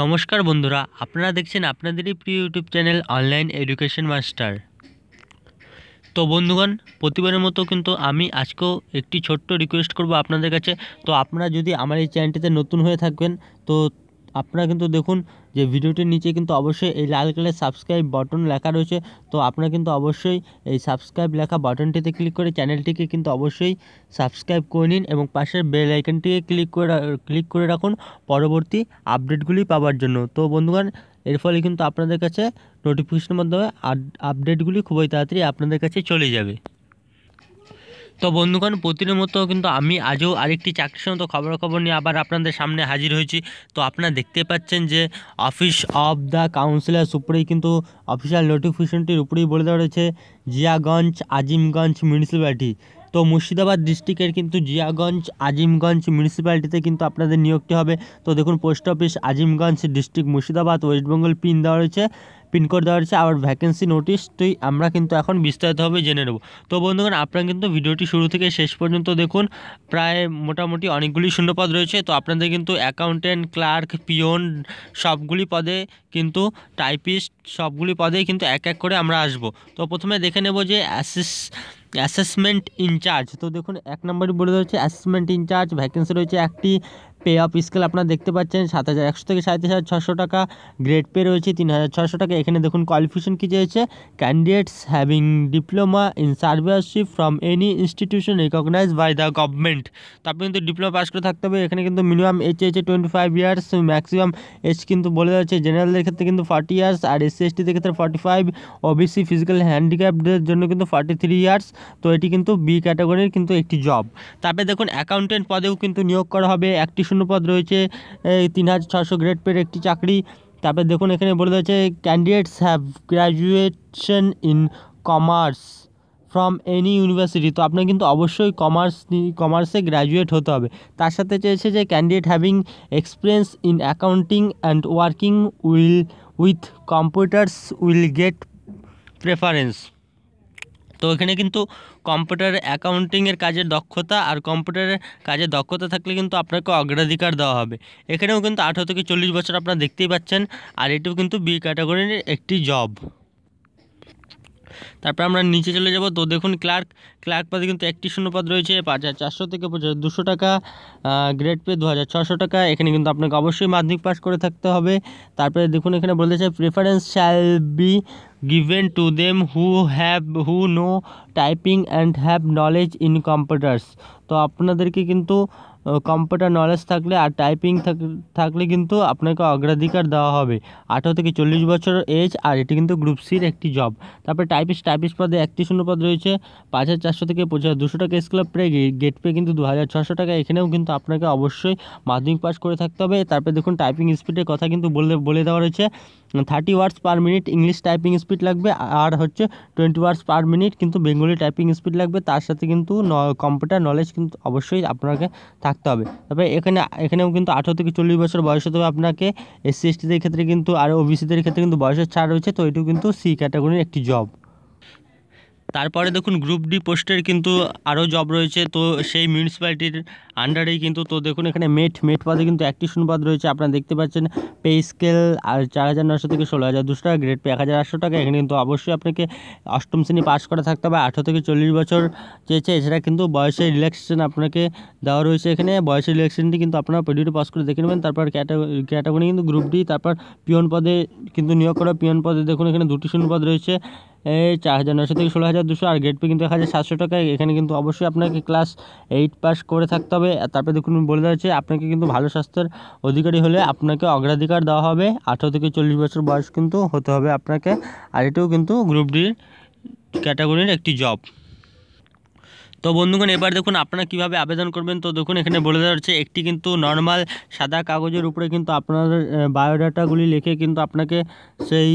নমস্কার বন্ধুরা আপনারা দেখছেন আপনাদেরই প্রিয় YouTube channel online education master তো বন্ধুগণ প্রতিবারের মতো কিন্তু আমি আজকেও একটি ছোট্ট রিকোয়েস্ট করব আপনাদের কাছে তো আপনারা যদি আমার এই চ্যানেলটিতে নতুন হয়ে থাকবেন তো আপনারা কিন্তু দেখুন যে ভিডিওটির নিচে কিন্তু অবশ্যই এই লাল কালার সাবস্ক্রাইব বটন লেখা রয়েছে তো আপনারা কিন্তু অবশ্যই এই সাবস্ক্রাইব লেখা বাটনটিতে ক্লিক করে চ্যানেলটিকে কিন্তু অবশ্যই সাবস্ক্রাইব করে নিন এবং পাশের বেল আইকনটিকে ক্লিক করে ক্লিক করে রাখুন পরবর্তী আপডেটগুলি পাওয়ার জন্য তো বন্ধুগণ এর ফলে কিন্তু আপনাদের কাছে নোটিফিকেশনের মাধ্যমে আপডেটগুলি খুবই তাড়াতাড়ি আপনাদের কাছে চলে যাবে তো বন্ধুগণ প্রতিদিনের মতো কিন্তু আমি আজও আরেকটি চাকরি সংক্রান্ত খবরাখবর নিয়ে আবার আপনাদের সামনে হাজির হয়েছি তো আপনারা দেখতে পাচ্ছেন যে অফিস অফ দ্য কাউন্সিলার্স উপরেই কিন্তু অফিসিয়াল নোটিফিকেশনটির উপরেই বলে দেওয়া রয়েছে জিয়াগঞ্জ আজিমগঞ্জ মিউনিসিপ্যালিটি তো মুর্শিদাবাদ ডিস্ট্রিক্টের কিন্তু জিয়াগঞ্জ আজিমগঞ্জ মিউনিসিপ্যালিটিতে কিন্তু আপনাদের নিয়োগটি হবে তো দেখুন post office Azimganj district Murshidabad West Bengal pin দেওয়া রয়েছে পিনকোড দেওয়া রয়েছে আবার ভ্যাকেন্সি নোটিশটি আমরা কিন্তু এখন বিস্তারিতভাবে জেনে নেব তো বন্ধুগণ আপনারা কিন্তু ভিডিওটি শুরু থেকে শেষ পর্যন্ত দেখুন প্রায় মোটামুটি অনেকগুলি শূন্যপদ রয়েছে তো আপনাদের কিন্তু অ্যাকাউন্টেন্ট ক্লার্ক পিয়ন সবগুলি পদে কিন্তু টাইপিস্ট সবগুলি পদেই কিন্তু এক এক করে আমরা আসব তো প্রথমে দেখে নেব যে অ্যাসিস অ্যাসেসমেন্ট ইনচার্জ তো দেখুন এক নম্বরে বলে দেওয়া হচ্ছে অ্যাসেসমেন্ট ইনচার্জ ভ্যাকেন্সি রয়েছে একটি পে আপ স্কেল আপনারা দেখতে পাচ্ছেন সাত হাজার একশো থেকে সাঁত্রিশ হাজার ছশো টাকা গ্রেড পে রয়েছে তিন হাজার ছশো টাকা এখানে দেখুন কোয়ালিফিকেশন কী রয়েছে candidates having diploma in surveyorship from any institution recognize by the government তো আপনি কিন্তু ডিপ্লোমা পাস করে থাকতে হবে এখানে কিন্তু minimum age H twenty five years maximum age কিন্তু বলে যাচ্ছে জেনারেলদের ক্ষেত্রে কিন্তু ফর্টি ইয়ার্স আর এসসি এসটিদের ক্ষেত্রে ফর্টি ফাইভ ওবিসি ফিজিক্যাল হ্যান্ডিক্যাপদের জন্য কিন্তু ফর্টি থ্রি ইয়ার্স তো এটি কিন্তু বি ক্যাটাগরির কিন্তু একটি জব তারপরে দেখুন অ্যাকাউন্টেন্ট পদেও কিন্তু নিয়োগ করা হবে একটি পদ রয়েছে তিন হাজার ছশো গ্রেড পের একটি চাকরি তারপরে দেখুন এখানে বলে দিয়েছে candidates have graduation in commerce from any university তো আপনার কিন্তু অবশ্যই কমার্স কমার্সে গ্র্যাজুয়েট হতে হবে তার সাথে চেয়েছে যে candidate having experience in accounting and working will with computers will get preference তো এখানে কিন্তু কম্পিউটার অ্যাকাউন্টিংয়ের কাজের দক্ষতা আর কম্পিউটারের কাজের দক্ষতা থাকলে কিন্তু আপনাকে অগ্রাধিকার দেওয়া হবে এখানেও কিন্তু আঠেরো থেকে চল্লিশ বছর আপনারা দেখতেই পাচ্ছেন আর এটিও কিন্তু বি ক্যাটাগরির একটি জব তারপর আমরা নিচে চলে যাব তো দেখুন ক্লার্ক ক্লার্ক পদে কিন্তু একটি শূন্যপদ রয়েছে পাঁচ হাজার চারশো থেকে দুশো টাকা গ্রেড পে দু হাজার ছশো টাকা এখানে কিন্তু আপনাকে অবশ্যই মাধ্যমিক পাস করে থাকতে হবে তারপরে দেখুন এখানে বলতে চাই preference shall be given to them who have who know typing and have knowledge in computers তো আপনাদেরকে কিন্তু কম্পিউটার নলেজ থাকলে আর টাইপিং থাকলে কিন্তু আপনাকে অগ্রাধিকার দেওয়া হবে আঠারো থেকে চল্লিশ বছর এজ আর এটি কিন্তু গ্রুপ সির একটি জব তারপরে টাইপিস টাইপিস পদে একটি পদ রয়েছে পাঁচ হাজার চারশো থেকে পঁচিশ হাজার দুশো টাকা স্কুল পে গেট পে কিন্তু দু হাজার ছশো টাকা এখানেও কিন্তু আপনাকে অবশ্যই মাধ্যমিক পাস করে থাকতে হবে তারপরে দেখুন টাইপিং স্পিডের কথা কিন্তু বলে বলে দেওয়া রয়েছে thirty words per minute English typing speed লাগবে আর হচ্ছে টোয়েন্টি ওয়ার্ডস পার মিনিট কিন্তু বেঙ্গলি টাইপিং স্পিড লাগবে তার সাথে কিন্তু কম্পিউটার নলেজ কিন্তু অবশ্যই আপনাকে থাকতে হবে তবে এখানে এখানেও কিন্তু আঠেরো থেকে চল্লিশ বছর বয়স হতে হবে আপনাকে এসসি এসটিদের ক্ষেত্রে কিন্তু আর ওবিসিদের ক্ষেত্রে কিন্তু বয়সের ছাড় রয়েছে তো এটিও কিন্তু সি ক্যাটাগরির একটি জব তারপরে দেখুন গ্রুপ ডি পোস্টের কিন্তু আরও জব রয়েছে তো সেই মিউনিসিপ্যালিটির আন্ডারেই কিন্তু তো দেখুন এখানে মেট মেট পাদে কিন্তু একটি সুনপাদ রয়েছে আপনারা দেখতে পাচ্ছেন পে স্কেল আর চার হাজার নশো থেকে ষোলো হাজার দুশো টাকা গ্রেড পে এক হাজার আটশো টাকা এখানে কিন্তু অবশ্যই আপনাকে অষ্টম শ্রেণী পাস করা থাকতে হবে আঠেরো থেকে চল্লিশ বছর চেয়েছে এছাড়া কিন্তু বয়সের রিল্যাক্সেশন আপনাকে দেওয়া রয়েছে এখানে বয়সের রিল্যাক্সেশনটি কিন্তু আপনারা পিডিওটি পাস করে দেখে নেবেন তারপর ক্যাটাগরি ক্যাটাগরি কিন্তু গ্রুপ ডি তারপর পিয়ন পদে কিন্তু নিয়োগ করা পিয়ন পদে দেখুন এখানে দুটি শূন্যপদ রয়েছে চার হাজার নশো থেকে ষোলো হাজার দুশো আর গ্রেড পে কিন্তু এক হাজার সাতশো টাকা এখানে কিন্তু অবশ্যই আপনাকে ক্লাস এইট পাস করে থাকতে হবে হবে তারপরে দেখুন বলে দেওয়া হচ্ছে আপনাকে কিন্তু ভালো স্বাস্থ্যের অধিকারী হলে আপনাকে অগ্রাধিকার দেওয়া হবে আঠেরো থেকে চল্লিশ বছর বয়স কিন্তু হতে হবে আপনাকে আর এটাও কিন্তু গ্রুপ ডির ক্যাটাগরির একটি জব তো বন্ধুগণ এবার দেখুন আপনারা কিভাবে আবেদন করবেন তো দেখুন এখানে বলে দেওয়া হচ্ছে একটি কিন্তু নর্মাল সাদা কাগজের উপরে কিন্তু আপনার বায়োডাটাগুলি লিখে কিন্তু আপনাকে সেই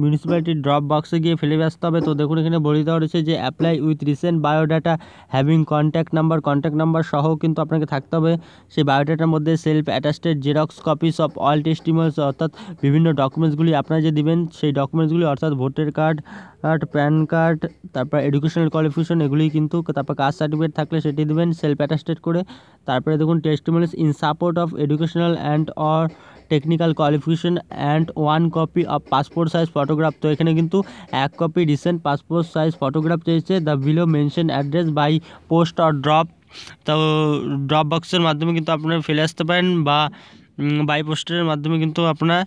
মিউনিসিপ্যালিটির ড্রপ বক্সে গিয়ে ফেলে আসতে হবে তো দেখুন এখানে বলে দেওয়া হচ্ছে যে apply with recent biodata having contact number contact number সহ কিন্তু আপনাকে থাকতে হবে সেই বায়োডাটার মধ্যে self attested xerox copies of all testimonials অর্থাৎ বিভিন্ন ডকুমেন্টসগুলি আপনারা যে দিবেন সেই ডকুমেন্টসগুলি অর্থাৎ ভোটার কার্ড প্যান কার্ড তারপর এডুকেশনাল কোয়ালিফিকেশন এগুলি কিন্তু কিন্তু তারপর কাস্ট সার্টিফিকেট থাকলে সেটি দেবেন সেলফ অ্যাটাস্টেড করে তারপরে দেখুন testimonials in support of educational and or technical qualification and one copy of passport size photograph তো এখানে কিন্তু এক copy recent passport size photograph চেয়েছে the below mention address by post or drop তো drop বক্সের মাধ্যমে কিন্তু আপনারা ফেলে আসতে পারেন বা বাই মাধ্যমে কিন্তু আপনারা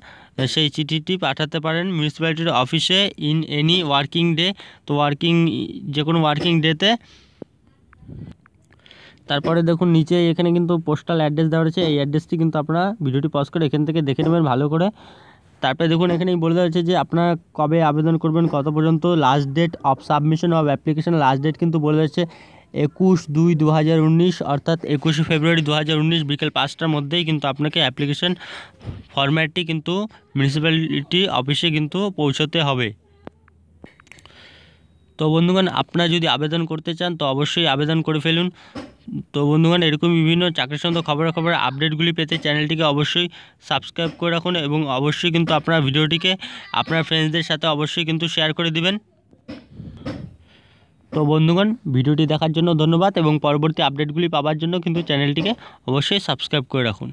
সেই চিঠিটি পাঠাতে পারেন মিউনিসিপ্যালিটির অফিসে ইন এনি ওয়ার্কিং ডে তো ওয়ার্কিং যে কোনো ওয়ার্কিং ডেতে তারপরে দেখুন নিচে এখানে কিন্তু পোস্টাল অ্যাড্রেস দেওয়া রয়েছে এই অ্যাড্রেসটি কিন্তু আপনারা ভিডিওটি পজ করে এখান থেকে দেখে নেবেন ভালো করে তারপরে দেখুন এখানে বলে দেওয়া হয়েছে যে আপনারা কবে আবেদন করবেন কত পর্যন্ত last date of submission of application last date কিন্তু বলে দিচ্ছে একুশ দুই দু হাজার উনিশ অর্থাৎ একুশে ফেব্রুয়ারি দু হাজার উনিশ বিকেল পাঁচটার মধ্যেই কিন্তু আপনাকে অ্যাপ্লিকেশন ফরম্যাটটি কিন্তু মিউনিসিপ্যালিটি অফিসে কিন্তু পৌঁছতে হবে তো বন্ধুগণ আপনারা যদি আবেদন করতে চান তো অবশ্যই আবেদন করে ফেলুন তো বন্ধুগণ এরকম বিভিন্ন চাকরি সন্ত খবর আপডেটগুলি পেতে চ্যানেলটিকে অবশ্যই সাবস্ক্রাইব করে রাখুন এবং অবশ্যই কিন্তু আপনার ভিডিওটিকে আপনার ফ্রেন্ডসদের সাথে অবশ্যই কিন্তু শেয়ার করে দিবেন তো বন্ধুগণ ভিডিওটি দেখার জন্য ধন্যবাদ এবং পরবর্তী আপডেটগুলি পাওয়ার জন্য কিন্তু চ্যানেলটিকে অবশ্যই সাবস্ক্রাইব করে রাখুন